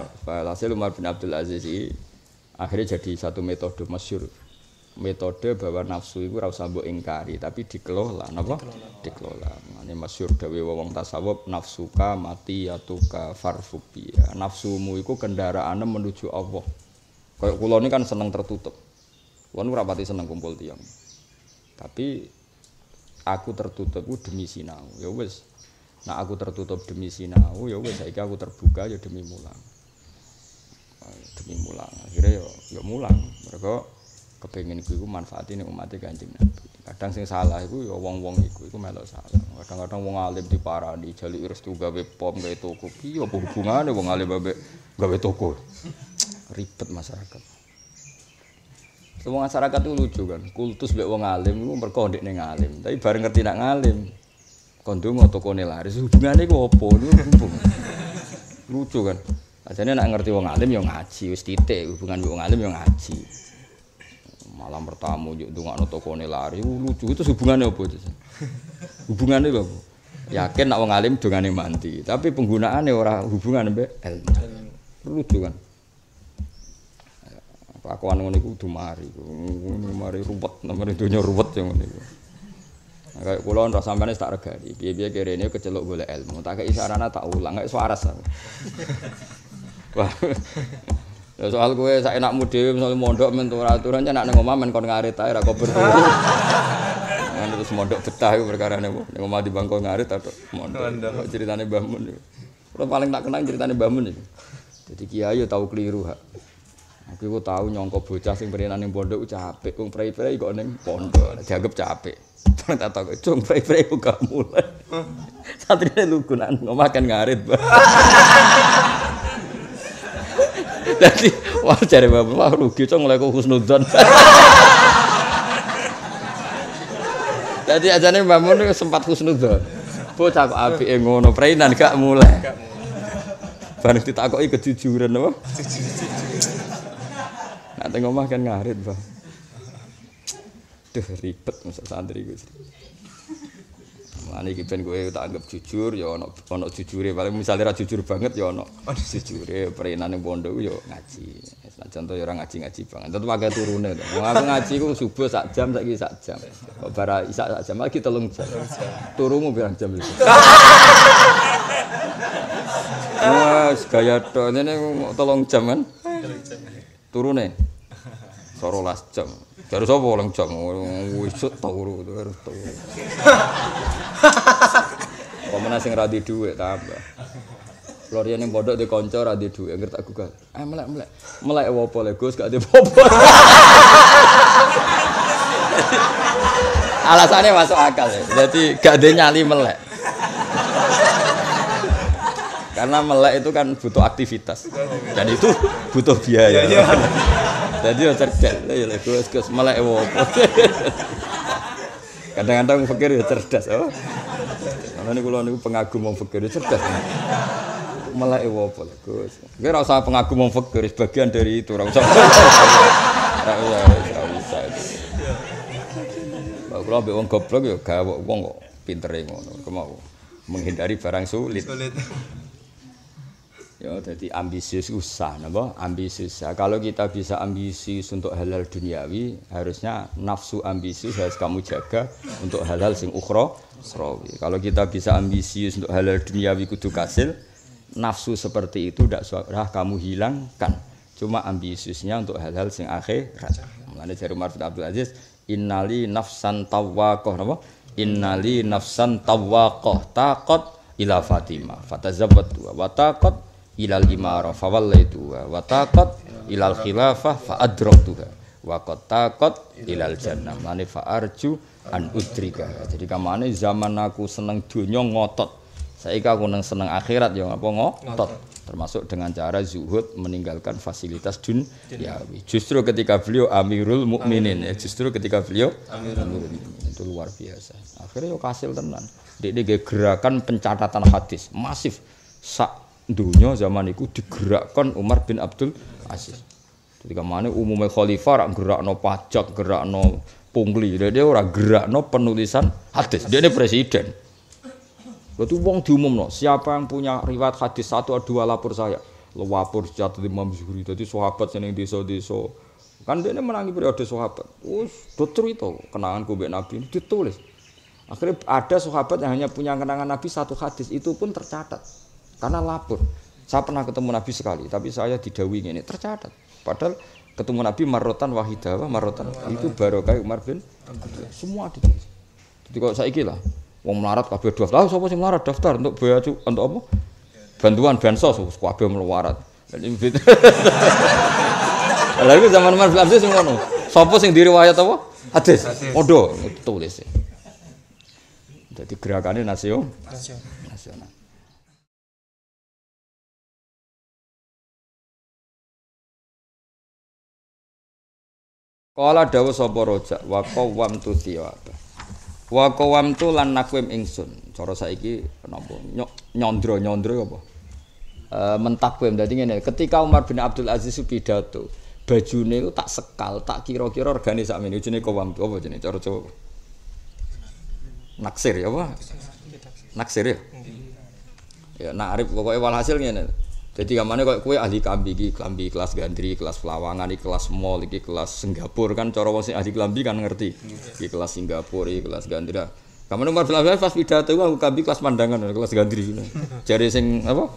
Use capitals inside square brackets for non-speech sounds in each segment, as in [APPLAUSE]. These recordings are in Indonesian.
Umar hasil Umar bin Abdul Aziz ini akhirnya jadi satu metode masyur metode bahwa nafsu itu harus sambo ingkari tapi dikelola napa dikelola ini masyur dawe wawang tasawuf nafsuka mati yatuka farfubia nafsumu itu kendaraan menuju Allah kayak kulo ini kan seneng tertutup kula ini rapati seneng kumpul tiang tapi aku tertutup ku demi sinau ya wis nah aku tertutup demi sinau ya wes saiki aku terbuka ya demi mulang demi mulang akhirnya yo yo mulang mereka kepengen gue gue manfaatin umatnya kanjeng nabi kadang sing salah gue yo wong wong gue gue melok salah kadang-kadang wong alim di parani jali restu gawe pom gawe toko piye apa hubungannya wong alim gawe gawe toko ribet masyarakat semua masyarakat itu lucu kan kultus be wong alim iku mergo ndek alim tapi bareng ngerti nak ngalim kondongo tokone laris hubungannya gue apa hubung lucu kan jadi nak ngerti wong alim yang ngaji, wis titik hubungan wong alim yang ngaji. Malam bertamu yuk dungakno toko lari, uh, lucu itu hubungannya apa itu? Hubungannya apa? Yakin nak wong alim dungane mandi, tapi penggunaannya orang hubungan mbek ilmu. Lucu kan? Pakuan anu iku kudu mari, ngono mari ruwet, nomor dunya ruwet yang ngono nah, Kayak kula ora sampeyan tak regani. biar kira ini kecelok boleh ilmu, tak kayak sarana tak ulang, gak suara sama. Wah. Ya, soal gue saya enak dhewe misale mondok men aturan jan nak ning omah kon ngarit ae ra kok [LAUGHS] nah, terus mondok betah iku perkarane kok ning omah dibangko ngarit atau mondok. Kok bangun, Mbah Mun. paling tak kenal ceritanya bangun Mun Jadi kiai yo tau keliru hak. Aku iku tau nyongko bocah sing perenan ning pondok capek, wong pray pray kok neng pondok dianggap capek. Terus tak takok, "Cung, pray prei gak mulai." Satria lugu nak ngomakan ngarit, bang. [LAUGHS] Jadi wah cari bapak wah rugi cong mulai kok husnudon. Jadi ajane bangun sempat husnudon. Bocah kok api ngono preinan gak mulai. Bareng ditakoki kejujuran apa? Nak teng omah kan ngarit, Bang. Duh ribet masa santri gue. Ani iki ben tak anggap jujur ya ono ono jujure paling misalnya ra jujur banget ya ono jujure yang bondo yo ngaji. Nah, contoh ya orang ngaji-ngaji banget. Tentu agak turune mau Wong aku ngaji subuh sak jam saiki sak jam. Kok bara isak sak jam lagi telung jam. Turumu pirang jam itu. Wes gaya tok ngene telung jam kan. Turune. Sorolas jam. Terus apa orang jam? Wisut turu, terus turu. Pemenang sing radi duit tambah. Florian yang bodoh di konco radi duit, ngerti aku kan? Eh melek melek, melek apa legus gak di popo. Alasannya masuk akal ya, jadi gak ada nyali melek. Karena melek itu kan butuh aktivitas dan itu butuh biaya. Iya, iya. Jadi ya cerdas ya lek Gus Gus melek opo. [LAUGHS] Kadang-kadang pikir ya cerdas oh. Karena niku kula niku pengagum wong pikir ya cerdas. Melek ewo, lek Gus. Kira usah pengagum wong pikir bagian dari itu [LAUGHS] ora usah. Ora usah, ora usah. Kalau ambek wong goblok ya gawok wong kok pintere ngono. Kemau menghindari barang sulit. Sulit. Ya, jadi ambisius usah, nabo Ambisius. Ya, kalau kita bisa ambisius untuk halal duniawi, harusnya nafsu ambisius harus kamu jaga untuk halal sing ukhro. Srawi. Kalau kita bisa ambisius untuk halal duniawi kudu kasil, nafsu seperti itu tidak suara kamu hilangkan. Cuma ambisiusnya untuk halal sing akhirat. Mulane dari Umar bin Abdul Aziz, innali nafsan tawakoh, nabo Innali nafsan tawakoh takot ila Fatimah. Fatazabat wa takot ilal imara fa wallaituha wa taqat ilal khilafah fa adraktu wa qad taqat ilal jannah mane fa arju an udrika jadi kamane zaman aku seneng dunya ngotot saiki aku nang seneng akhirat ya apa ngotot termasuk dengan cara zuhud meninggalkan fasilitas ya justru ketika beliau amirul mukminin ya justru ketika beliau amirul mukminin itu luar biasa akhirnya yo ya kasil tenan dia gerakan pencatatan hadis masif sak dunia zaman itu digerakkan Umar bin Abdul Aziz. Jadi kemana umumnya khalifah rak gerak no pajak, gerak no pungli, jadi dia orang gerak no penulisan hadis. Dia ini presiden. Lalu uang diumum no. Siapa yang punya riwayat hadis satu atau dua lapor saya. Lo lapor catat Imam Zuhri. Jadi sahabat so di so, Kan dia ini menangi periode sahabat. Us, dokter itu kenangan kubik Nabi ini ditulis. Akhirnya ada sahabat yang hanya punya kenangan Nabi satu hadis itu pun tercatat. Karena lapor. Saya pernah ketemu Nabi sekali, tapi saya didawi ini tercatat. Padahal ketemu Nabi marotan wahidawa marotan itu barokah Umar bin semua ditulis. Jadi kalau saya ikilah, Wong melarat kabeh daftar. Lah sapa sih melarat daftar untuk biaya untuk apa? Bantuan bansos kabeh melarat. Lalu [LAUGHS] gitu. iku zaman Umar bin Abdul sing ngono. sih sing diriwayat apa? Hadis. Odo tulis. Jadi gerakannya nasional. Nasional. Kala dawa sapa roja wa qawam tu tiwaba. Wa qawam tu lan nakwim ingsun. Cara saiki napa nyondro nyondro apa? E, mentakwim dadi ngene ketika Umar bin Abdul Aziz pidato bajune itu tak sekal tak kira-kira regane sakmene jenenge qawam tu apa jenenge cara coba Naksir ya apa? Naksir ya? Ya, nah Arif pokoknya walhasil ngene. Jadi kamane kok kue ahli klambi iki, klambi kelas gandri, kelas Pelawangan, di kelas mall, di kelas Singapura kan cara wong ahli klambi kan ngerti. di kelas Singapura, di kelas gandra. Kamu nomor 11 pas pidato aku klambi kelas pandangan, nah, kelas gandri. Jari sing apa?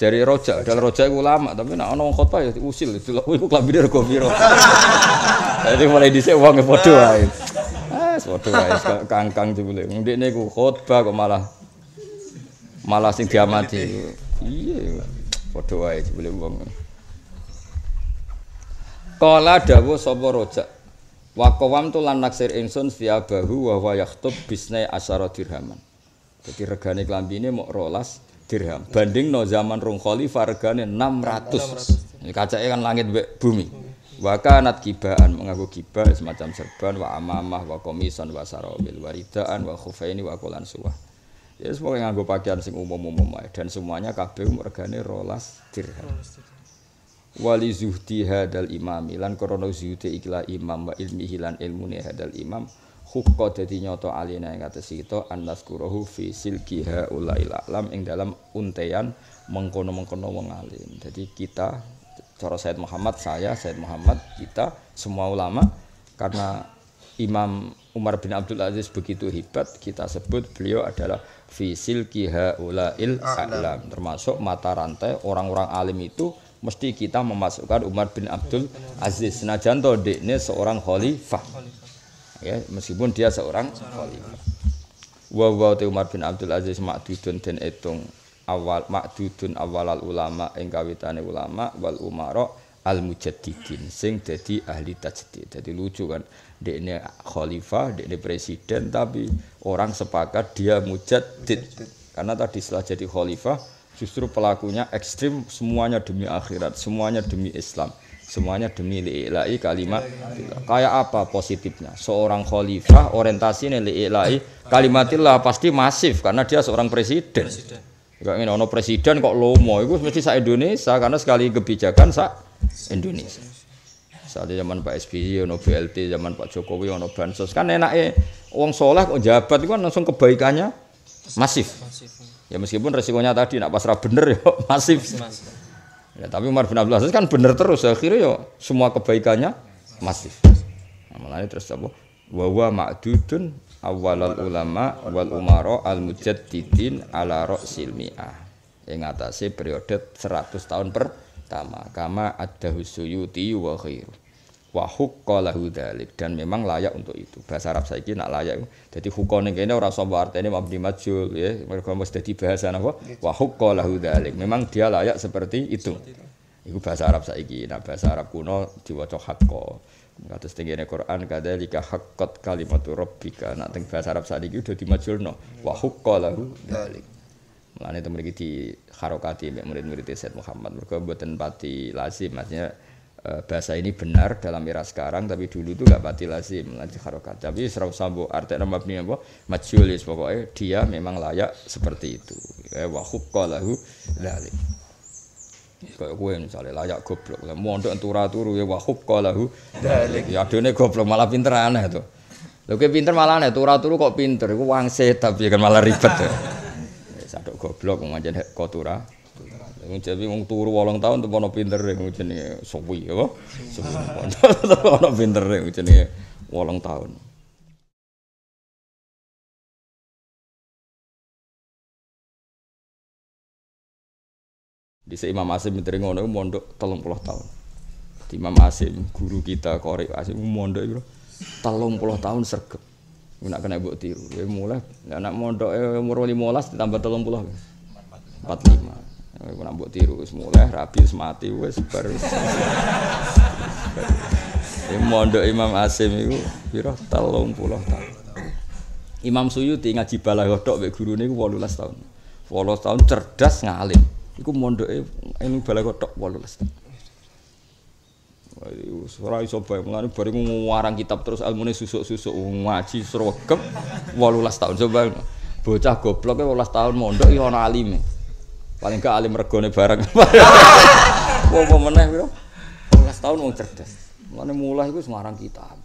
Jari roja, dal roja iku lama, tapi nek ana wong khotbah ya usil, iku klambi rego piro. Jadi mulai di sini uangnya wae. Ah, padha wae kangkang jebule. Ndekne iku khotbah kok malah malah sing diamati. Iya. iya. Padha wae jebule wong. Kala dawuh sapa rojak. Wa qawam tu lan naksir ingsun fi abahu wa wa yaktub bisnai asyara dirhaman. Dadi regane klambine mok rolas dirham. Banding no zaman rong khalifah regane 600. 600. Kacake kan langit mbek bumi. Wa kanat kibaan mengaku kibah semacam serban wa amamah wa komisan wa sarabil waridaan wa khufaini wa kolan suwah. Ya semua yang nganggo pakaian sing umum-umum aja dan semuanya kabeh regane rolas dirham. Wali zuhdi hadal imam lan krana zuhdi ikla imam wa ilmi hilan ilmune hadal imam hukka dadi nyoto alina yang kata kita anas kurahu fi silkiha ulail alam ing dalam untean mengkono-mengkono wong alim. Jadi kita cara Said Muhammad saya Said Muhammad kita semua ulama karena Imam Umar bin Abdul Aziz begitu hebat kita sebut beliau adalah fisil kiha ulail ah, nah. alam termasuk mata rantai orang-orang alim itu mesti kita memasukkan Umar bin Abdul Aziz senajan toh seorang khalifah ya meskipun dia seorang khalifah wa wa Umar bin Abdul Aziz makdudun dan etung awal makdudun al ulama ing kawitane ulama wal umara al mujaddidin sing jadi ahli tajdid. Jadi lucu kan, dia ini khalifah, dia ini presiden tapi orang sepakat dia mujaddid. Karena tadi setelah jadi khalifah justru pelakunya ekstrim semuanya demi akhirat, semuanya demi Islam, semuanya demi li'ilai kalimat Kayak apa positifnya? Seorang khalifah orientasinya li'ilai kalimatillah pasti masif karena dia seorang presiden. presiden. Kok ngene presiden kok lomo itu mesti sa Indonesia karena sekali kebijakan sak Indonesia. Saat zaman Pak SBY, ono BLT, zaman Pak Jokowi, ono bansos. Kan enak enaknya uang soleh kok jabat itu kan langsung kebaikannya masif. Ya meskipun resikonya tadi nak pasrah bener ya [LAUGHS] masif. Ya, tapi Umar bin Abdul Aziz kan bener terus akhirnya ya semua kebaikannya masif. Nah, malah ini terus apa? Wawa ma'dudun awalal ulama wal umaro al mujaddidin ala ro'sil mi'ah. Yang atasnya periode 100 tahun per tama kama ada suyuti wa khairu wa huqqalahu dan memang layak untuk itu. Bahasa Arab saiki nak layak. Jadi hukone kene orang sapa artine mabdi majul ya, mereka mesti jadi bahasa apa Wa huqqalahu Memang dia layak seperti itu. itu bahasa Arab saya saiki. Nah, bahasa Arab kuno diwaca hakko. setinggi ini Quran lika haqqat kalimatu rabbika. Nak teng bahasa Arab saiki udah dimajul Wa huqqalahu dzalik. Mulane itu mereka di harokati murid-murid Said Muhammad. Mereka buatan pati lazim, maksudnya e, bahasa ini benar dalam era sekarang, tapi dulu itu gak pati lazim, lanjut harokat. Tapi serau sambo arti nama ini apa? Majulis pokoknya dia memang layak seperti itu. Eh, ya, wahub kalahu dalik. Kayak gue misalnya layak goblok, mondok entura turu ya wahub kalahu dalik. Ya adone goblok malah pinter aneh tuh. kayak pinter malah aneh, turu turu kok pinter, gue wangsit tapi kan malah ribet. Ya satu goblok ngajen kotura. Wong jadi wong turu wolong tahun tempo ana pintere jenenge sobi apa? Suwi. pono pinter, ya, pintere ya, jenenge wolong tahun. Di Imam Asim menteri ngono iku telung puluh tahun. Di Imam Asim guru kita korek Asim mondok iku puluh tahun sergap. Nak kena buat tiru. Ya mulai. Nak mondok ya, umur limolas ditambah telung puluh. Empat lima. Ya, aku nak buat tiru. Mulai rapi semati wes baru. Ya mondok Imam Asim itu piro telung puluh tahun. Imam Suyuti ngaji balaghah tok mek gurune iku 18 tahun. 18 tahun cerdas ngalim. Iku mondoke ini balaghah tok 18 tahun. Ora iso bae mulane bari nguwarang kitab terus almune susuk-susuk oh, ngaji sregep 18 tahun coba. Bocah goblok 18 e tahun mondok ya ana alime. Paling gak alim regone bareng. Wong [LAUGHS] apa meneh piro? 18 tahun wong cerdas. Mulane mulai iku semarang kitab.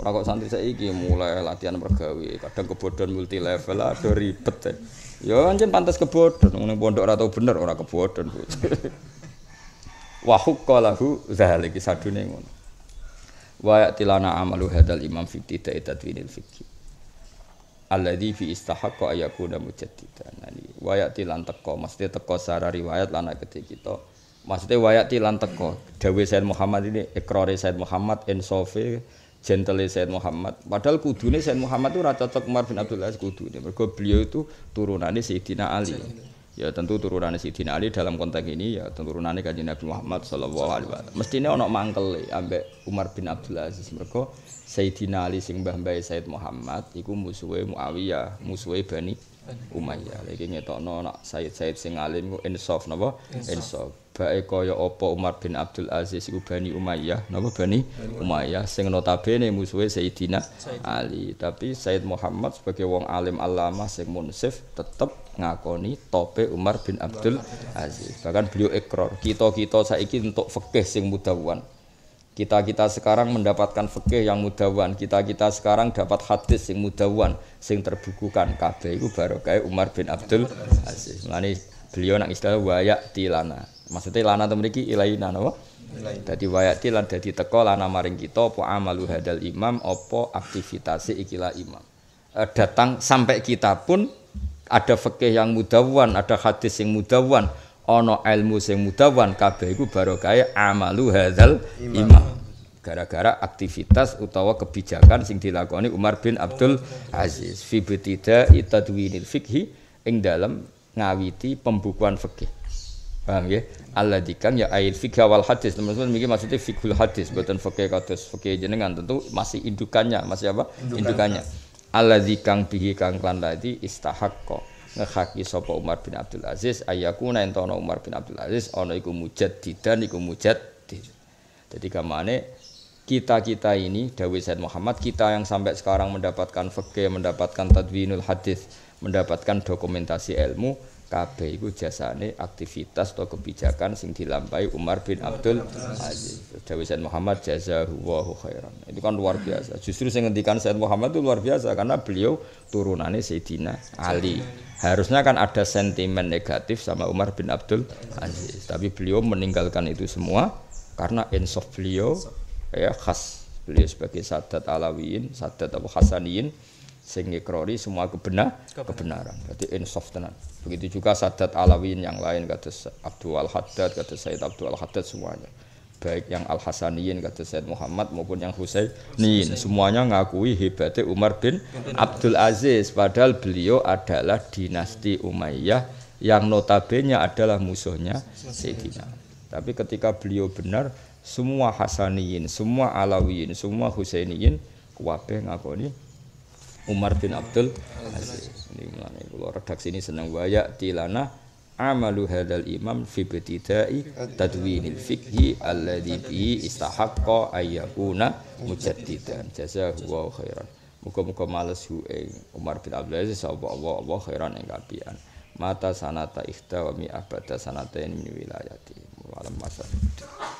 Ora kok santri saiki mulai latihan pergawe, kadang kebodhon multi level, aduh ribet. Ya anjen pantas kebodhon, ning pondok ora tau bener ora kebodhon. [LAUGHS] wa huqqalahu dzalik sadune ngono wa yatilana amalu hadal imam fi tita'i tadwinil fiqh alladzi fi istahaqqa ayakuna mujaddidan ali wa yatilan teko maksudnya teko secara riwayat lana gede kita maksudnya wayat tilan teko dawe Said Muhammad ini ikrore Said Muhammad ensofe, gentle Said Muhammad padahal kudune Said Muhammad itu rata cocok Umar bin Abdullah kudune mergo beliau itu turunannya Sayyidina Ali Ya tentu turunannya Sidin Ali dalam konteks ini ya turunannya kaji Nabi Muhammad Shallallahu Alaihi Wasallam. Mestinya ono mangkel ya, ambek Umar bin Abdul Aziz mereka Sayyidina Ali sing mbah mbah Said Muhammad iku musuhe Muawiyah, musuhe Bani Umayyah. Lagi ngetokno nak Sayyid Said sing alim ku insaf napa? Insaf bae kaya apa Umar bin Abdul Aziz iku Bani Umayyah nama Bani Umayyah sing notabene musuhe Sayyidina Ali tapi Sayyid Muhammad sebagai wong alim alama sing munsif tetep ngakoni tope Umar bin Abdul Aziz bahkan beliau ikrar kita-kita saiki untuk fikih sing mudawan kita-kita sekarang mendapatkan fikih yang mudawan, kita-kita sekarang dapat hadis yang mudawan, sing terbukukan kabeh baru barokah Umar bin Abdul Aziz. Mulane beliau nak istilah wayak tilana Maksudnya lana temriki ilaina napa? Dadi wayati lan dadi teko lana maring kita apa amalu hadal imam apa aktivitas ikilah imam. E, datang sampai kita pun ada fikih yang mudawan, ada hadis yang mudawan, ono ilmu sing mudawan kabeh iku barokah amalu hadal imam. gara-gara aktivitas utawa kebijakan sing dilakoni Umar bin Abdul Aziz fi bitida itadwinil fikhi ing dalam ngawiti pembukuan fikih Paham ya? Allah dikan ya air fikih wal hadis. Teman-teman mungkin maksudnya fikul hadis, bukan fikih kados fikih jenengan tentu masih indukannya, masih apa? Indukannya. Allah dikang bihi kang klan tadi istahakko ngehaki sopo Umar bin Abdul Aziz ayaku nain tono Umar bin Abdul Aziz ono iku didan iku mujat Jadi kamane kita-kita ini Dawei Said Muhammad kita yang sampai sekarang mendapatkan fikih, mendapatkan tadwinul hadis, mendapatkan dokumentasi ilmu kabeh iku jasane aktivitas atau kebijakan sing dilampahi Umar bin Abdul Aziz. Dawuh Muhammad jazahuwallahu khairan. Itu kan luar biasa. Justru saya ngendikan Said Muhammad itu luar biasa karena beliau turunannya Sayyidina Ali. Harusnya kan ada sentimen negatif sama Umar bin Abdul Aziz, tapi beliau meninggalkan itu semua karena insaf beliau ya khas beliau sebagai sadat alawiin sadat Abu Hasaniyin sing ngikrori semua kebenar kebenaran. Berarti insaf tenan. Begitu juga Sadat alawin yang lain kata Abdul Haddad, kados Said Abdul Haddad semuanya. Baik yang Al Hasaniyin kata Said Muhammad maupun yang Husainiyin semuanya ngakui hebatnya Umar bin Abdul Aziz padahal beliau adalah dinasti Umayyah yang notabene adalah musuhnya Sayyidina. Tapi ketika beliau benar semua Hasaniyin, semua Alawiyin, semua Husainiyin kuwabe ngakoni Umar bin Abdul Aziz. Ini mulane keluar redaksi ini senang banyak tilana amalu hadal imam fi bidai tadwinil fikhi alladhi bi istahaqqa ayyakuna mujaddidan jazakallahu khairan Muka-muka males hu Umar bin Abdul Aziz sapa Allah Allah khairan ing kapian mata sanata ikhta mi abada sanatain min wilayati malam masa itu